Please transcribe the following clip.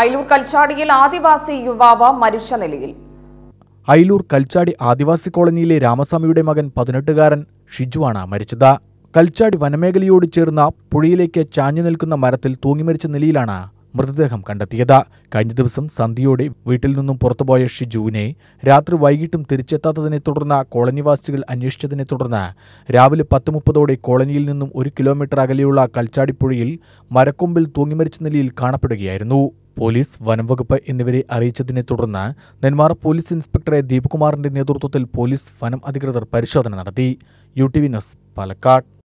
അയലൂർ കൽച്ചാടിയിൽ ആദിവാസി യുവാവ് മരിച്ച നിലയിൽ അയലൂർ കൽച്ചാടി ആദിവാസി കോളനിയിലെ രാമസ്വാമിയുടെ മകൻ പതിനെട്ടുകാരൻ ഷിജുവാണ് മരിച്ചത് കൽച്ചാടി വനമേഖലയോട് ചേർന്ന പുഴയിലേക്ക് ചാഞ്ഞു നിൽക്കുന്ന മരത്തിൽ തൂങ്ങിമരിച്ച നിലയിലാണ് മൃതദേഹം കണ്ടെത്തിയത് കഴിഞ്ഞ ദിവസം സന്ധ്യയോടെ വീട്ടിൽ നിന്നും പുറത്തുപോയ ഷിജുവിനെ രാത്രി വൈകിട്ടും തിരിച്ചെത്താത്തതിനെ തുടർന്ന് കോളനിവാസികൾ അന്വേഷിച്ചതിനെ തുടർന്ന് രാവിലെ പത്ത് മുപ്പതോടെ കോളനിയിൽ നിന്നും ഒരു കിലോമീറ്റർ അകലെയുള്ള കൽച്ചാടിപ്പുഴയിൽ മരക്കൊമ്പിൽ തൂങ്ങിമരിച്ച നിലയിൽ കാണപ്പെടുകയായിരുന്നു പോലീസ് വനംവകുപ്പ് എന്നിവരെ അറിയിച്ചതിനെ തുടർന്ന് നെന്മാർ പോലീസ് ഇൻസ്പെക്ടറെ ദീപകുമാറിന്റെ നേതൃത്വത്തിൽ പോലീസ് വനം അധികൃതർ പരിശോധന നടത്തി U T V news Palakkad